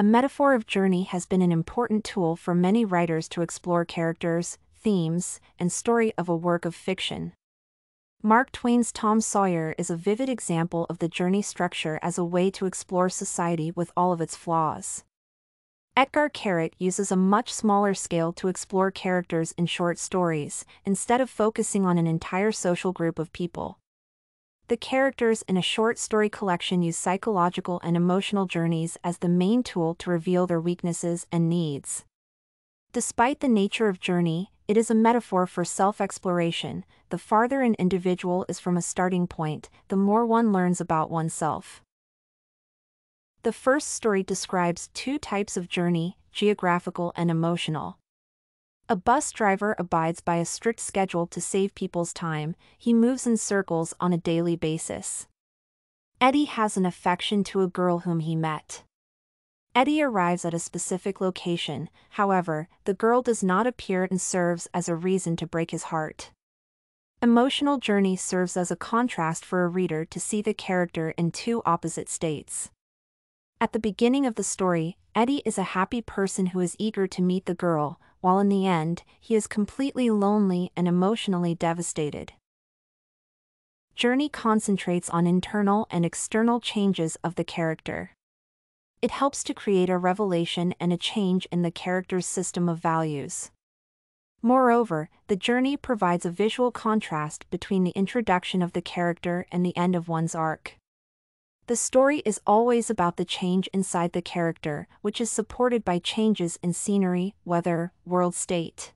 A metaphor of journey has been an important tool for many writers to explore characters, themes, and story of a work of fiction. Mark Twain's Tom Sawyer is a vivid example of the journey structure as a way to explore society with all of its flaws. Edgar Carrot uses a much smaller scale to explore characters in short stories, instead of focusing on an entire social group of people. The characters in a short story collection use psychological and emotional journeys as the main tool to reveal their weaknesses and needs. Despite the nature of journey, it is a metaphor for self-exploration. The farther an individual is from a starting point, the more one learns about oneself. The first story describes two types of journey, geographical and emotional. A bus driver abides by a strict schedule to save people's time, he moves in circles on a daily basis. Eddie has an affection to a girl whom he met. Eddie arrives at a specific location, however, the girl does not appear and serves as a reason to break his heart. Emotional journey serves as a contrast for a reader to see the character in two opposite states. At the beginning of the story, Eddie is a happy person who is eager to meet the girl, while in the end, he is completely lonely and emotionally devastated. Journey concentrates on internal and external changes of the character. It helps to create a revelation and a change in the character's system of values. Moreover, the journey provides a visual contrast between the introduction of the character and the end of one's arc. The story is always about the change inside the character, which is supported by changes in scenery, weather, world state.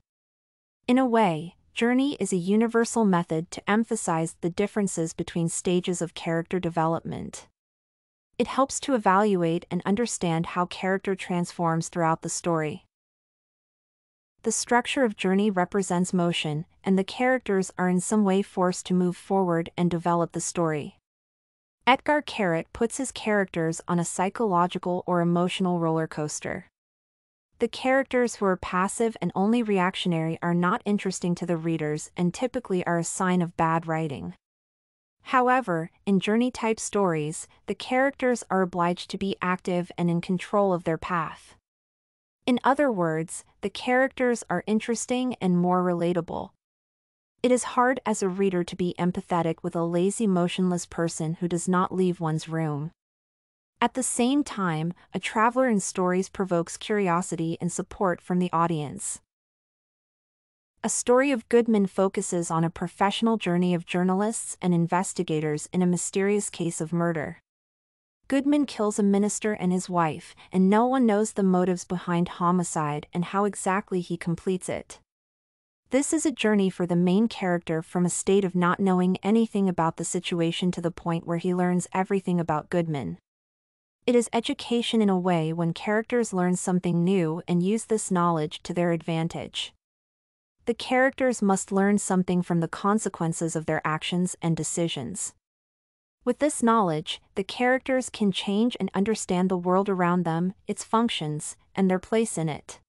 In a way, Journey is a universal method to emphasize the differences between stages of character development. It helps to evaluate and understand how character transforms throughout the story. The structure of Journey represents motion, and the characters are in some way forced to move forward and develop the story. Edgar Carrot puts his characters on a psychological or emotional roller coaster. The characters who are passive and only reactionary are not interesting to the readers and typically are a sign of bad writing. However, in journey type stories, the characters are obliged to be active and in control of their path. In other words, the characters are interesting and more relatable, it is hard as a reader to be empathetic with a lazy, motionless person who does not leave one's room. At the same time, a traveler in stories provokes curiosity and support from the audience. A Story of Goodman focuses on a professional journey of journalists and investigators in a mysterious case of murder. Goodman kills a minister and his wife, and no one knows the motives behind homicide and how exactly he completes it. This is a journey for the main character from a state of not knowing anything about the situation to the point where he learns everything about Goodman. It is education in a way when characters learn something new and use this knowledge to their advantage. The characters must learn something from the consequences of their actions and decisions. With this knowledge, the characters can change and understand the world around them, its functions, and their place in it.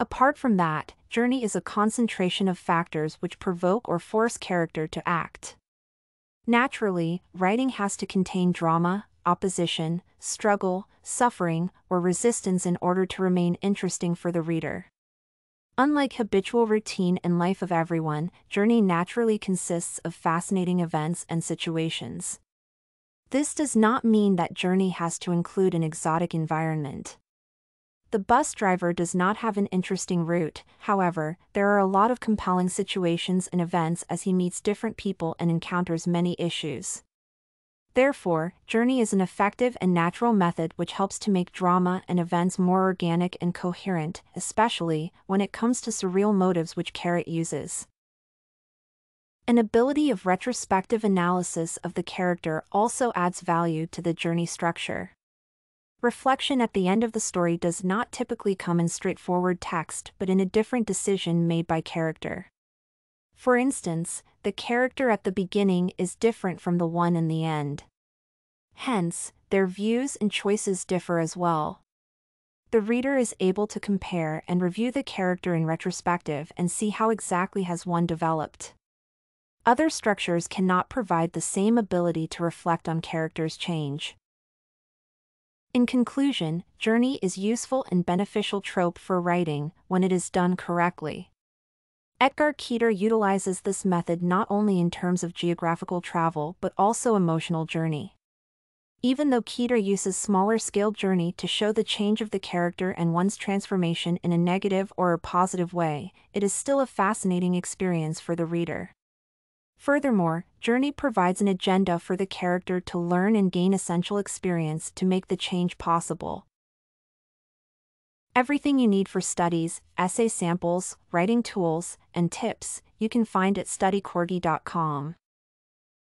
Apart from that, journey is a concentration of factors which provoke or force character to act. Naturally, writing has to contain drama, opposition, struggle, suffering, or resistance in order to remain interesting for the reader. Unlike habitual routine and life of everyone, Journey naturally consists of fascinating events and situations. This does not mean that Journey has to include an exotic environment. The bus driver does not have an interesting route, however, there are a lot of compelling situations and events as he meets different people and encounters many issues. Therefore, Journey is an effective and natural method which helps to make drama and events more organic and coherent, especially when it comes to surreal motives which Carrot uses. An ability of retrospective analysis of the character also adds value to the journey structure. Reflection at the end of the story does not typically come in straightforward text but in a different decision made by character. For instance, the character at the beginning is different from the one in the end. Hence, their views and choices differ as well. The reader is able to compare and review the character in retrospective and see how exactly has one developed. Other structures cannot provide the same ability to reflect on character's change. In conclusion, journey is useful and beneficial trope for writing when it is done correctly. Edgar Keeter utilizes this method not only in terms of geographical travel but also emotional journey. Even though Keeter uses smaller scale journey to show the change of the character and one's transformation in a negative or a positive way, it is still a fascinating experience for the reader. Furthermore, Journey provides an agenda for the character to learn and gain essential experience to make the change possible. Everything you need for studies, essay samples, writing tools, and tips, you can find at studycorgi.com.